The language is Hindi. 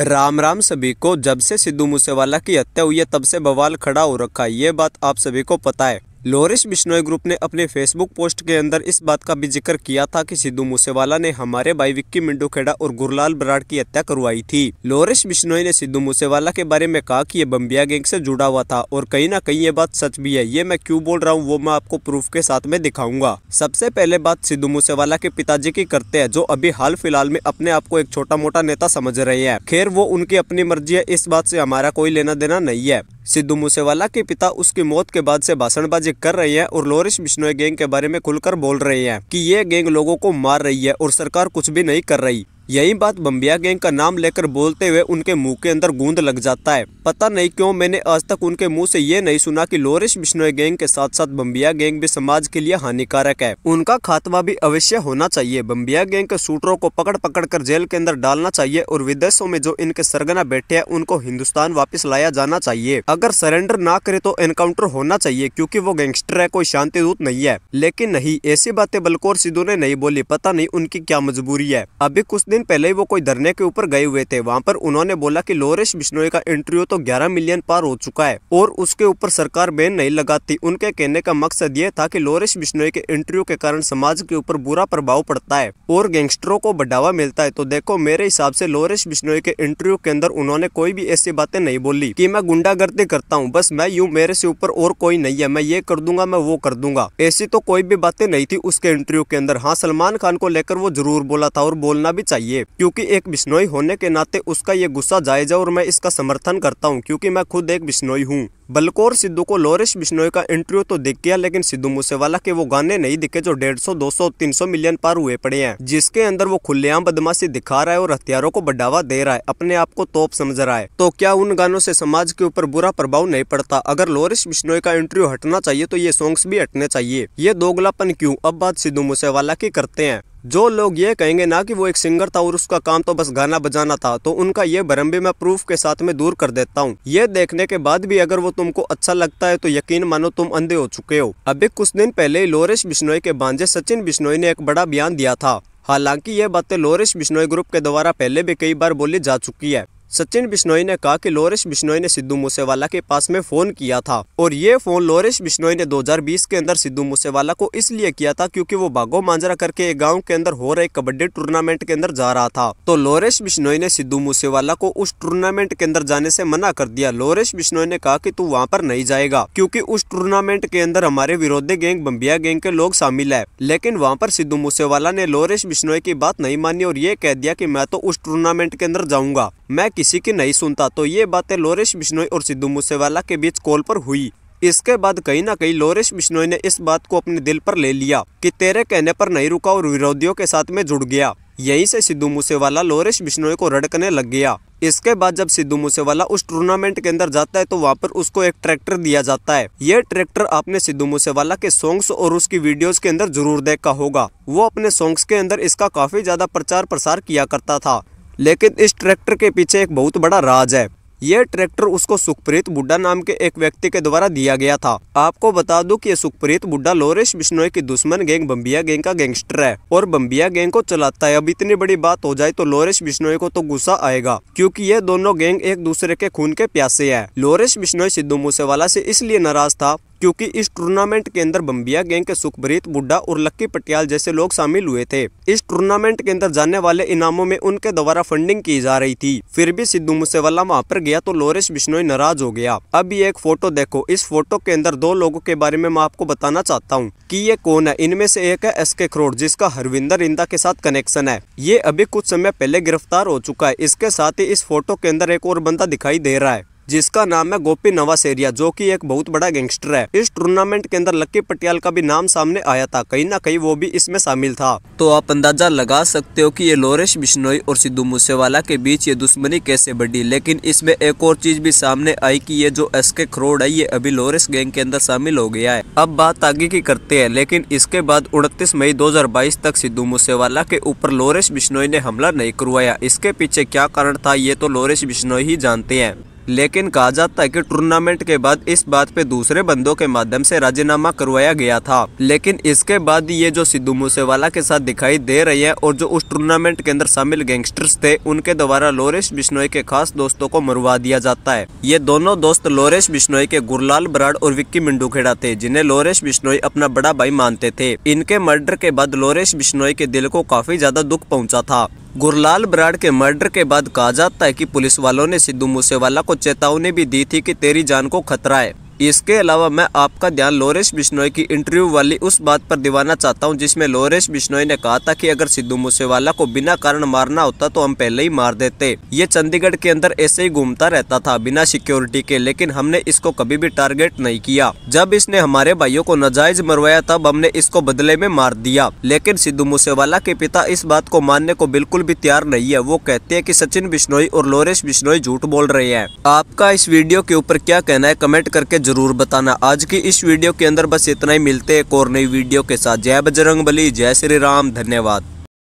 राम राम सभी को जब से सिद्धू मूसेवाला की हत्या हुई है तब से बवाल खड़ा हो रखा है ये बात आप सभी को पता है लोरिस बिश्नोई ग्रुप ने अपने फेसबुक पोस्ट के अंदर इस बात का भी जिक्र किया था कि सिद्धू मूसेवाला ने हमारे भाई विक्की मिंडू खेड़ा और गुरलाल बराड़ की हत्या करवाई थी लोरिस बिश्नोई ने सिद्धू मूसेवाला के बारे में कहा कि ये बम्बिया गैंग से जुड़ा हुआ था और कहीं ना कहीं ये बात सच भी है ये मैं क्यूँ बोल रहा हूँ वो मैं आपको प्रूफ के साथ में दिखाऊंगा सबसे पहले बात सिद्धू मूसेवाला के पिताजी की करते हैं जो अभी हाल फिलहाल में अपने आप को एक छोटा मोटा नेता समझ रहे हैं खैर वो उनकी अपनी मर्जी है इस बात ऐसी हमारा कोई लेना देना नहीं है सिद्धू मूसेवाला के पिता उसकी मौत के बाद से भाषणबाजी कर रहे हैं और लोरिश बिश्नोई गैंग के बारे में खुलकर बोल रहे हैं कि ये गैंग लोगों को मार रही है और सरकार कुछ भी नहीं कर रही यही बात बम्बिया गैंग का नाम लेकर बोलते हुए उनके मुंह के अंदर गूंद लग जाता है पता नहीं क्यों मैंने आज तक उनके मुंह से ये नहीं सुना कि लोरेश बिश्नोई गैंग के साथ साथ बम्बिया गैंग भी समाज के लिए हानिकारक है उनका खात्मा भी अवश्य होना चाहिए बम्बिया गैंग के शूटरों को पकड़ पकड़ कर जेल के अंदर डालना चाहिए और विदेशों में जो इनके सरगना बैठे है उनको हिंदुस्तान वापिस लाया जाना चाहिए अगर सरेंडर ना करे तो एनकाउंटर होना चाहिए क्यूँकी वो गैंगस्टर है कोई शांति दूत नहीं है लेकिन नहीं ऐसी बातें बलकोर सिद्धू ने नहीं बोली पता नहीं उनकी क्या मजबूरी है अभी कुछ दिन पहले ही वो कोई धरने के ऊपर गए हुए थे वहाँ पर उन्होंने बोला की लोरेश बिश्नोई का इंटरव्यू तो ग्यारह मिलियन पार हो चुका है और उसके ऊपर सरकार बैन नहीं लगाती उनके कहने का मकसद ये था की लोरेश बिश्नोई के इंटरव्यू के कारण समाज के ऊपर बुरा प्रभाव पड़ता है और गैंगस्टरों को बढ़ावा मिलता है तो देखो मेरे हिसाब से लोरेश बिश्नोई के इंटरव्यू के अंदर उन्होंने कोई भी ऐसी बातें नहीं बोली की मैं गुंडागर्दी करता हूँ बस मैं यूँ मेरे से ऊपर और कोई नहीं है मैं ये कर दूंगा मैं वो कर दूंगा ऐसी तो कोई भी बातें नहीं थी उसके इंटरव्यू के अंदर हाँ सलमान खान को लेकर वो जरूर बोला था और बोलना भी चाहिए चाहिए क्योंकि एक बिश्नोई होने के नाते उसका ये गुस्सा जायज है और मैं इसका समर्थन करता हूँ क्योंकि मैं खुद एक बिश्नोई हूँ बलकोर सिद्धू को लोरिश बिश्नोई का इंटरव्यू तो दिख गया लेकिन सिद्धू मूसेवाला के वो गाने नहीं दिखे जो डेढ़ सौ दो सौ तीन सौ मिलियन पार हुए पड़े हैं जिसके अंदर वो खुलेआम बदमाशी दिखा रहा है और हथियारों को बढ़ावा दे रहा है अपने आप को तोप समझ रहा है तो क्या उन गानों से समाज के ऊपर बुरा प्रभाव नहीं पड़ता अगर लोरिश बिश्नोई का इंटरव्यू हटना चाहिए तो ये सॉन्ग्स भी हटने चाहिए ये दोगलापन क्यूँ अब बात सिद्धू मूसेवाला की करते हैं जो लोग ये कहेंगे ना कि वो एक सिंगर था और उसका काम तो बस गाना बजाना था तो उनका ये भरम भी मैं प्रूफ के साथ में दूर कर देता हूँ ये देखने के बाद भी अगर वो तुमको अच्छा लगता है तो यकीन मानो तुम अंधे हो चुके हो अभी कुछ दिन पहले लोरेश बिश्नोई के बांझे सचिन बिश्नोई ने एक बड़ा बयान दिया था हालांकि ये बातें लोरेश बिश्नोई ग्रुप के द्वारा पहले भी कई बार बोली जा चुकी है सचिन बिश्नोई ने कहा कि लोरेश बिश्नोई ने सिद्धू मूसेवाला के पास में फ़ोन किया था और ये फ़ोन लोरेश बिश्नोई ने 2020 के अंदर सिद्धू मूसेवाला को इसलिए किया था क्योंकि वो बागो मांजरा करके एक गांव के अंदर हो रहे कबड्डी टूर्नामेंट के अंदर जा रहा था तो लोरेश बिश्नोई ने सिद्धू मूसेवाला को उस टूर्नामेंट के अंदर जाने ऐसी मना कर दिया लोरेश बिश्नोई ने कहा की तू वहाँ पर नहीं जाएगा क्यूँकी उस टूर्नामेंट के अंदर हमारे विरोधी गैंग बम्बिया गैंग के लोग शामिल है लेकिन वहाँ पर सिद्धू मूसेवाला ने लोरेश बिश्नोई की बात नहीं मानी और ये कह दिया की मैं तो उस टूर्नामेंट के अंदर जाऊंगा मैं किसी की नहीं सुनता तो ये बातें लोरेश बिश्नोई और सिद्धू मूसेवाला के बीच कॉल पर हुई इसके बाद कहीं ना कहीं लोरेश बिश्नोई ने इस बात को अपने दिल पर ले लिया कि तेरे कहने पर नहीं रुका और विरोधियों के साथ में जुड़ गया यहीं से सिद्धू मूसेवाला लोरेश बिश्नोई को रड़कने लग गया इसके बाद जब सिद्धू मूसेवाला उस टूर्नामेंट के अंदर जाता है तो वहाँ पर उसको एक ट्रैक्टर दिया जाता है ये ट्रैक्टर आपने सिद्धू मूसेवाला के सॉन्ग्स और उसकी वीडियोस के अंदर जरूर देखा होगा वो अपने सॉन्ग्स के अंदर इसका काफी ज्यादा प्रचार प्रसार किया करता था लेकिन इस ट्रैक्टर के पीछे एक बहुत बड़ा राज है ये ट्रैक्टर उसको सुखप्रीत बुड्ढा नाम के एक व्यक्ति के द्वारा दिया गया था आपको बता दूं कि यह सुखप्रीत बुड्ढा लोरेश बिश्नोई की दुश्मन गैंग बम्बिया गैंग का गैंगस्टर है और बम्बिया गैंग को चलाता है अब इतनी बड़ी बात हो जाए तो लोरेश बिश्नोई को तो गुस्सा आएगा क्यूँकी ये दोनों गैंग एक दूसरे के खून के प्यासे है लोरेश बिश्नोई सिद्धू मूसेवाला से इसलिए नाराज था क्योंकि इस टूर्नामेंट के अंदर बम्बिया गैंग के सुखप्रीत बुड्ढा और लक्की पटियाल जैसे लोग शामिल हुए थे इस टूर्नामेंट के अंदर जाने वाले इनामों में उनके द्वारा फंडिंग की जा रही थी फिर भी सिद्धू मूसेवाला वहाँ पर गया तो लोरेश बिश्नोई नाराज हो गया अब ये एक फोटो देखो इस फोटो के अंदर दो लोगों के बारे में मैं आपको बताना चाहता हूँ की ये कौन है इनमें से एक है एस के खरोड़ जिसका हरविंदर इंदा के साथ कनेक्शन है ये अभी कुछ समय पहले गिरफ्तार हो चुका है इसके साथ ही इस फोटो के अंदर एक और बंदा दिखाई दे रहा है जिसका नाम है गोपी नवासेरिया जो कि एक बहुत बड़ा गैंगस्टर है इस टूर्नामेंट के अंदर लक्की पटियाल का भी नाम सामने आया था कहीं ना कहीं वो भी इसमें शामिल था तो आप अंदाजा लगा सकते हो कि ये लोरेश बिश्नोई और सिद्धू मूसेवाला के बीच ये दुश्मनी कैसे बढ़ी लेकिन इसमें एक और चीज भी सामने आई की ये जो एस के खरोड है ये अभी लोरेस गैंग के अंदर शामिल हो गया है अब बात आगे की करते है लेकिन इसके बाद उनतीस मई दो तक सिद्धू मूसेवाला के ऊपर लोरेश बिश्नोई ने हमला नहीं करवाया इसके पीछे क्या कारण था ये तो लोरेश बिश्नोई ही जानते हैं लेकिन कहा जाता है कि टूर्नामेंट के बाद इस बात पे दूसरे बंदों के माध्यम से राजीनामा करवाया गया था लेकिन इसके बाद ये जो सिद्धू मूसेवाला के साथ दिखाई दे रहे हैं और जो उस टूर्नामेंट के अंदर शामिल गैंगस्टर्स थे उनके द्वारा लोरेश बिश्नोई के खास दोस्तों को मरवा दिया जाता है ये दोनों दोस्त लोरेश बिश्नोई के गुरलाल बराड़ और विक्की मिंडूखेड़ा थे जिन्हें लोरेश बिश्नोई अपना बड़ा भाई मानते थे इनके मर्डर के बाद लोरेश बिश्नोई के दिल को काफी ज्यादा दुख पहुँचा था गुरलाल बराड़ के मर्डर के बाद कहा जाता है कि पुलिस वालों ने सिद्धू मूसेवाला को चेतावनी भी दी थी कि तेरी जान को खतरा है इसके अलावा मैं आपका ध्यान लोरेश बिश्नोई की इंटरव्यू वाली उस बात पर दिवाना चाहता हूं जिसमें लोरेश बिश्नोई ने कहा था कि अगर सिद्धू मूसेवाला को बिना कारण मारना होता तो हम पहले ही मार देते ये चंडीगढ़ के अंदर ऐसे ही घूमता रहता था बिना सिक्योरिटी के लेकिन हमने इसको कभी भी टारगेट नहीं किया जब इसने हमारे भाइयों को नजायज मरवाया तब हमने इसको बदले में मार दिया लेकिन सिद्धू मूसेवाला के पिता इस बात को मानने को बिल्कुल भी तैयार नहीं है वो कहते हैं की सचिन बिश्नोई और लोरेश बिश्नोई झूठ बोल रहे हैं आपका इस वीडियो के ऊपर क्या कहना है कमेंट करके ज़रूर बताना आज की इस वीडियो के अंदर बस इतना ही मिलते एक और नई वीडियो के साथ जय बजरंग बली जय श्री राम धन्यवाद